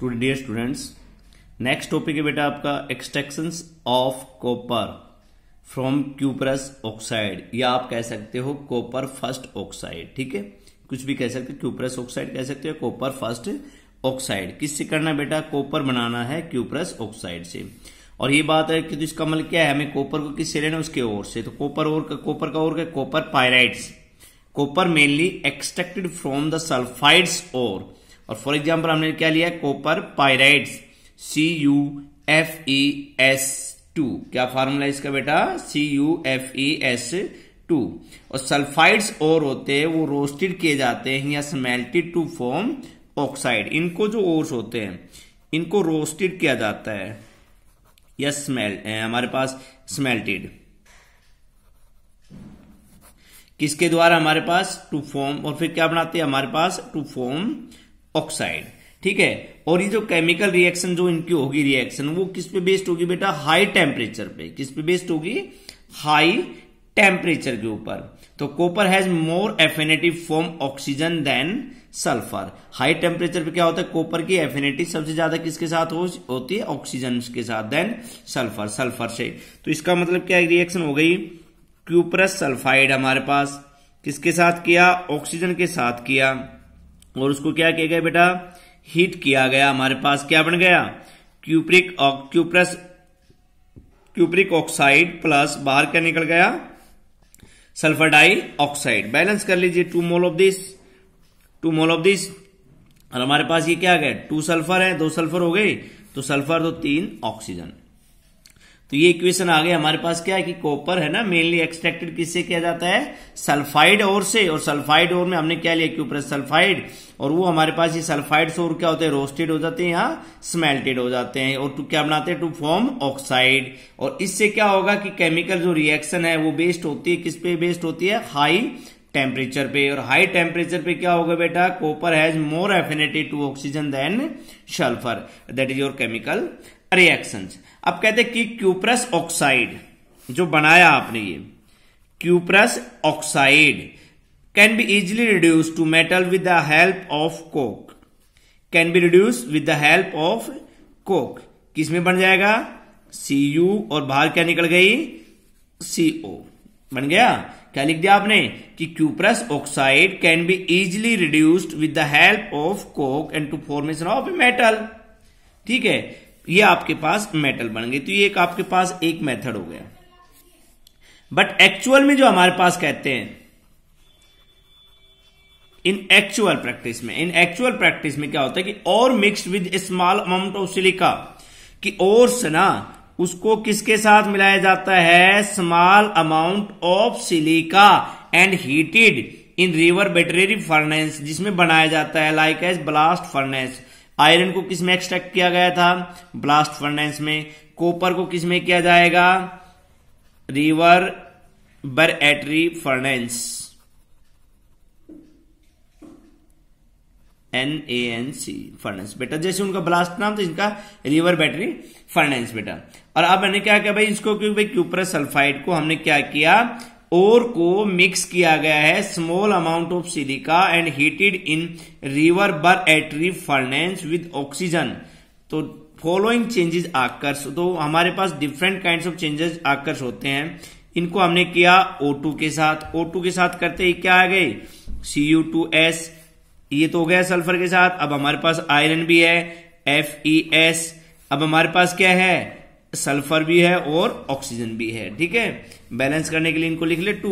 student dear students next topic है बेटा आपका extraction of copper from cuprous oxide या आप कह सकते हो कॉपर फर्स्ट ऑक्साइड ठीक है कुछ भी कह सकते हो क्यूपरस ऑक्साइड कह सकते हो कॉपर फर्स्ट ऑक्साइड किससे करना बेटा कॉपर बनाना है क्यूपरस ऑक्साइड से और ये बात है कि तो इसका मतलब क्या है हमें कॉपर को किससे लेना उसके ओर से तो कॉपर और का कॉपर का ओर का copper pyrites copper mainly extracted from the sulphides ore और फॉर एग्जाम्पल हमने क्या लिया copper pyrites C U F E S two क्या फार्मूला इसका बेटा C U F E S two और सल्फाइड्स और होते हैं वो रोस्टेड किए जाते हैं या स्मेल्टेड टू फॉर्म ऑक्साइड इनको जो ओर्स होते हैं इनको रोस्टेड किया जाता है या स्मेल हमारे पास स्मेल्टेड किसके द्वारा हमारे पास टू फॉर्म और फिर क्या बनाते हैं हमारे पास टू फॉर्म ऑक्साइड ठीक है और ये जो केमिकल रिएक्शन जो इनकी होगी रिएक्शन वो किस पे बेस्ड होगी बेटा हाई टेम्परेचर पे किस पे बेस्ड होगी हाई टेम्परेचर के ऊपर तो copper has more affinitive for oxygen than sulphur high temperature पे क्या होता है कॉपर की एफिनेटी सबसे ज्यादा किसके साथ हो, होती है ऑक्सीजन के साथ देन सल्फर सल्फर से तो इसका मतलब क्या रिएक्शन हो गई क्यूपरस सल्फाइड हमारे पास किसके साथ किया ऑक्सीजन के साथ किया और उसको क्या किया गया बेटा हीट किया गया हमारे पास क्या बन गया cupric cuprous cupric oxide plus बाहर क्या निकल गया सल्फर डाई ऑक्साइड बैलेंस कर लीजिए two mole of this two mole of this और हमारे पास ये क्या गया टू सल्फर है दो सल्फर हो गए तो सल्फर तो तीन ऑक्सीजन तो ये इक्वेशन आ गया हमारे पास क्या है कि कॉपर है ना मेनली एक्सट्रैक्टेड किससे किया जाता है सल्फाइड और से और सल्फाइड और में हमने क्या लिया क्यूपर सल्फाइड और वो हमारे पास ये सल्फाइड और क्या होते हैं रोस्टेड हो जाते हैं यहाँ स्मेल्टेड हो जाते हैं और तो क्या बनाते हैं टू फॉर्म ऑक्साइड और इससे क्या होगा कि केमिकल जो रिएक्शन है वो बेस्ड होती है किस पे बेस्ड होती है हाई टेम्परेचर पे और हाई टेम्परेचर पे क्या होगा बेटा copper has more affinity to oxygen than sulphur that is your chemical reaction अब कहते कि क्यूप्रस ऑक्साइड जो बनाया आपने ये cuprous oxide can be easily reduce to metal with the help of coke can be reduce with the help of coke किसमें बन जाएगा सी यू और बाहर क्या निकल गई सी ओ बन गया क्या लिख दिया आपने कि cuprous oxide can be easily reduced with the help of coke and to formation of metal ठीक है ये आपके पास मेटल बन गई तो ये एक आपके पास एक मेथड हो गया बट एक्चुअल में जो हमारे पास कहते हैं इन एक्चुअल प्रैक्टिस में इन एक्चुअल प्रैक्टिस में क्या होता है कि और mix with small amount of silica कि और सना उसको किसके साथ मिलाया जाता है small amount of silica and heated in reverberatory furnace जिसमें बनाया जाता है like as blast furnace iron को किसमें एक्सट्रैक्ट किया गया था ब्लास्ट फर्नेस में कॉपर को किसमें किया जाएगा reverberatory furnace N A N C furnace बेटा जैसे उनका ब्लास्ट नाम था इनका रिवर बैटरी फर्नेस बेटा और अब मैंने क्या किया भाई इसको क्योंकि क्यूपरस सल्फाइड को हमने क्या किया ओर को मिक्स किया गया है small amount of silica and heated in reverberatory furnace with oxygen तो फॉलोइंग चेंजेस आकर्ष तो हमारे पास different kind of changes occurs होते हैं इनको हमने किया O2 के साथ O2 के साथ करते ही क्या आ गई Cu2S ये तो हो गया सल्फर के साथ अब हमारे पास आयरन भी है FeS अब हमारे पास क्या है सल्फर भी है और ऑक्सीजन भी है ठीक है बैलेंस करने के लिए इनको लिख ले टू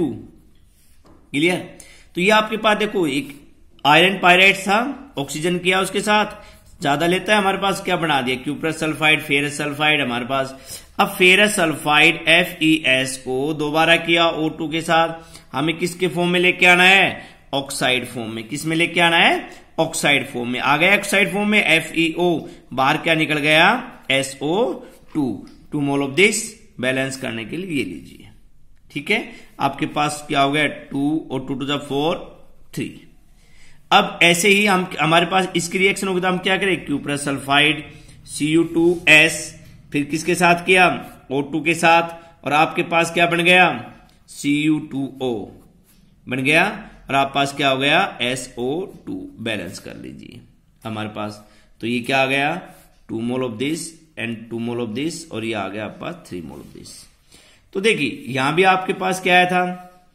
क्लियर तो ये आपके पास देखो एक आयरन पायराइट था ऑक्सीजन किया उसके साथ ज्यादा लेता है हमारे पास क्या बना दिया क्यूप्रस सल्फाइड फेरस सल्फाइड हमारे पास अब ferrous sulphide F E S को दोबारा किया ओ टू के साथ हमें किसके फॉर्म में लेके आना है ऑक्साइड फॉर्म में किस में लेके आना है ऑक्साइड फॉर्म में आ गया ऑक्साइड फॉर्म में एफ ई ओ बाहर क्या निकल गया SO two two mole of this balance करने के लिए ये लीजिए ठीक है आपके पास क्या हो गया टू और टू टू जब फोर थ्री अब ऐसे ही हम हमारे पास इसकी रिएक्शन होगी तो हम क्या करें Q plus sulphide C U two S फिर किसके साथ किया ओ टू के साथ और आपके पास क्या बन गया सी यू टू ओ बन गया और आप पास क्या हो गया एस ओ टू बैलेंस कर लीजिए हमारे पास तो ये क्या आ गया two mole of this and two mole of this और ये आ गया आपके पास थ्री मोल ऑफ दिस तो देखिए यहां भी आपके पास क्या आया था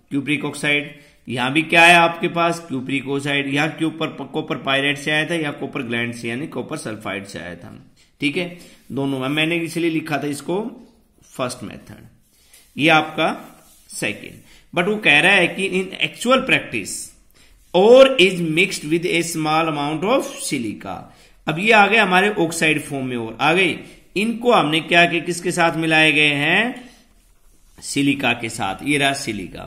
क्यूप्रिक ऑक्साइड यहां भी क्या है आपके पास क्यूप्रिक ऑक्साइड यहां क्यूपर कॉपर पायरेट से आया था या कॉपर ग्लैंड से यानी कॉपर सल्फाइड से आया था ठीक है दोनों में मैंने इसलिए लिखा था इसको फर्स्ट मेथड ये आपका सेकेंड बट वो कह रहा है कि in actual practice ore is mixed with a small amount of silica अब ये आ गए हमारे ऑक्साइड फॉर्म में और आ गई इनको हमने क्या कि किसके साथ मिलाए गए हैं सिलिका के साथ ये रहा silica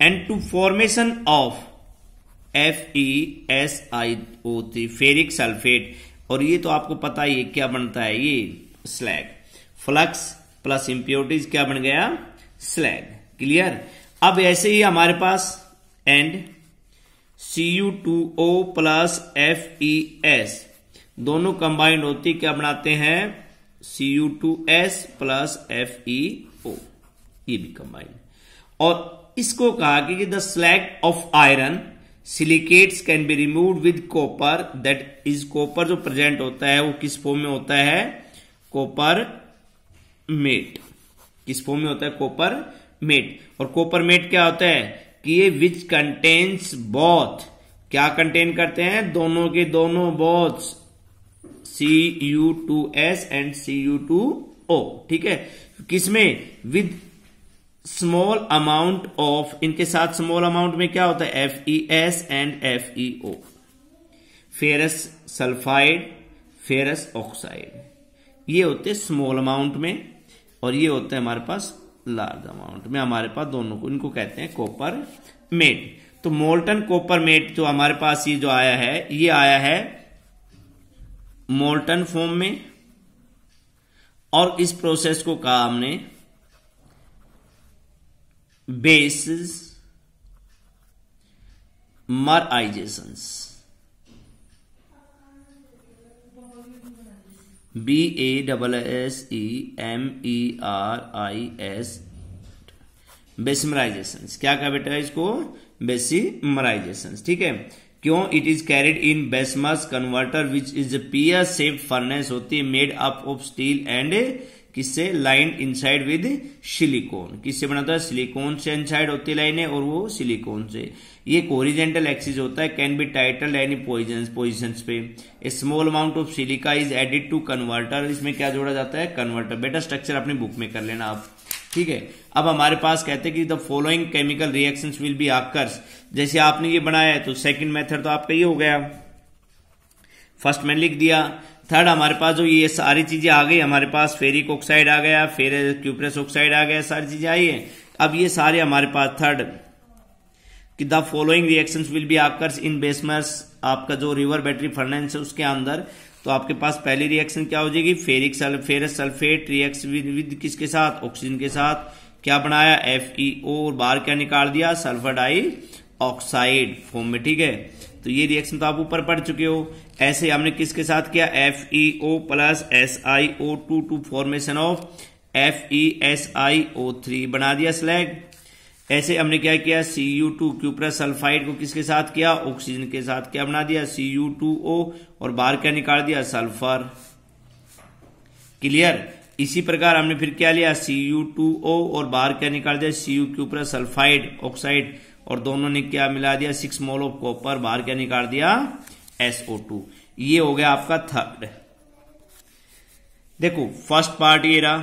and to formation of F E S I O three ferric sulphate और ये तो आपको पता ही है क्या बनता है ये स्लैग फ्लक्स प्लस इंप्योरिटीज क्या बन गया स्लैग क्लियर अब ऐसे ही हमारे पास and C U two O plus F E S दोनों कंबाइंड होती क्या बनाते हैं C U two S plus F E O ये भी कंबाइंड और इसको कहा कि the slag of iron silicates can be remove with copper that is copper जो प्रेजेंट होता है वो किस फॉर्म में होता है कॉपर मेट किस फॉर्म में होता है कॉपर मेट और कॉपर मेट क्या होता है कि ये विच कंटेन्स बॉथ क्या कंटेन करते हैं दोनों के दोनों boths C U two S and C U two O ठीक है किसमें विद स्मॉल अमाउंट ऑफ इनके साथ स्मॉल अमाउंट में क्या होता है F E S and F E O ferrous sulphide ferrous oxide ये होते हैं स्मॉल अमाउंट में और ये होता है हमारे पास लार्ज अमाउंट में हमारे पास दोनों को इनको कहते हैं कॉपर मेट तो मोल्टन कॉपर मेट जो हमारे पास ये जो आया है ये आया है मोल्टन फॉर्म में और इस प्रोसेस को कहा हमने bessemerisations B A double S E M E R I S bessemerisation क्या कहा बेटा इसको बेसिमराइजेशन ठीक है क्यों it is carried in Bessemer's converter which is pear safe furnace होती है made up of steel and किससे लाइन इनसाइड विद सिलिकॉन किससे बनाता है सिलिकॉन से इनसाइड होती लाइन है और वो सिलिकॉन से ये कोरिजेंटल एक्सिस होता है can be tilted any position position पे small amount of silica is added to converter इसमें क्या जोड़ा जाता है कन्वर्टर बेटर स्ट्रक्चर अपनी बुक में कर लेना आप ठीक है अब हमारे पास कहते हैं कि the following chemical reaction will be occurs जैसे आपने ये बनाया है तो सेकंड मेथड तो आपका ये हो गया फर्स्ट में लिख दिया थर्ड हमारे पास जो ये सारी चीजें आ गई हमारे पास फेरिक ऑक्साइड आ गया फेर क्यूप्रेस ऑक्साइड आ गया सारी चीजें आई है अब ये सारे हमारे पास थर्ड कि the following reaction will be occurs in Bessemers आपका जो रिवर बैटरी फर्नेंस है उसके अंदर तो आपके पास पहली रिएक्शन क्या हो जाएगी ferric ferrous sulphate reacts with, with किसके साथ ऑक्सीजन के साथ क्या बनाया एफ ई ओ और बाहर क्या निकाल दिया सल्फर डाई ऑक्साइड फॉर्म में ठीक है तो ये रिएक्शन तो आप ऊपर पढ़ चुके हो ऐसे हमने किसके साथ किया F E O plus S I O two to formation of F E S I O three बना दिया स्लैग ऐसे हमने क्या किया C U two cuprous sulphide को किसके साथ किया ऑक्सीजन के साथ क्या बना दिया सी यू टू ओ और बाहर क्या निकाल दिया सल्फर क्लियर इसी प्रकार हमने फिर क्या लिया सी यू टू ओ और बाहर क्या निकाल दिया C U cuprous sulphide oxide और दोनों ने क्या मिला दिया सिक्स मोल ऑफ कॉपर बाहर क्या निकाल दिया एसओ टू ये हो गया आपका थर्ड देखो फर्स्ट पार्ट ये रहा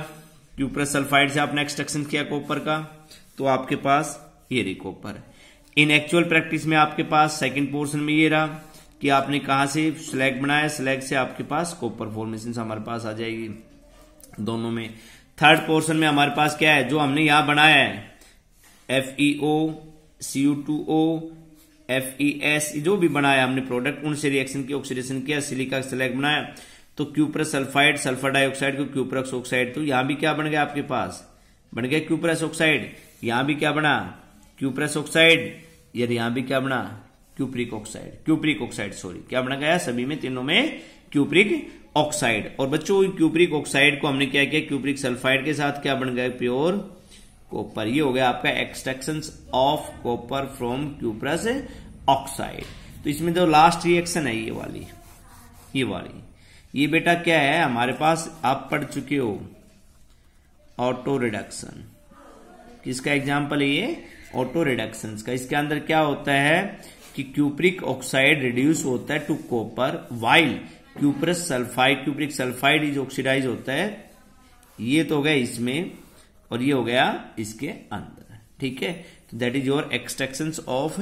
क्यूप्रस सल्फाइड से आपने एक्सट्रक्शन किया कॉपर का तो आपके पास ये देखो पर इन एक्चुअल प्रैक्टिस में आपके पास सेकंड पोर्शन में ये रहा कि आपने कहा से स्लैग बनाया स्लैग से आपके पास कॉपर फॉर्मेशन हमारे पास आ जाएगी दोनों में थर्ड पोर्शन में हमारे पास क्या है जो हमने यहां बनाया है F E O C U two O F E S जो भी बनाया हमने प्रोडक्ट उनसे रिएक्शन की ऑक्सीडेशन किया सिलिका स्लैग बनाया तो क्यूपरस सल्फाइड सल्फर डाइऑक्साइड को क्यूपरस ऑक्साइड तो यहां भी क्या बन गया आपके पास बन गया क्यूपरस ऑक्साइड यहां भी क्या बना क्यूप्रेस ऑक्साइड यार यहां भी क्या बना cupric oxide cupric oxide sorry क्या बना गया सभी में तीनों में क्यूप्रिक ऑक्साइड और बच्चों क्यूप्रिक ऑक्साइड को हमने क्या किया क्यूप्रिक सल्फाइड के साथ क्या बन गया प्योर कॉपर ये हो गया आपका extraction of copper from cuprous oxide तो इसमें जो लास्ट रिएक्शन है ये वाली ये वाली ये बेटा क्या है हमारे पास आप पढ़ चुके हो ऑटो रिडक्शन किसका एग्जाम्पल है ये ऑटो रिडक्शन का इसके अंदर क्या होता है कि क्यूप्रिक ऑक्साइड रिड्यूस होता है to copper while cuprous sulphide cupric sulphide is oxidise होता है ये तो हो गया इसमें और ये हो गया इसके अंदर ठीक है तो that is your extraction of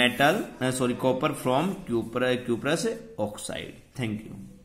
metal sorry copper from cuprous cuprous oxide thank you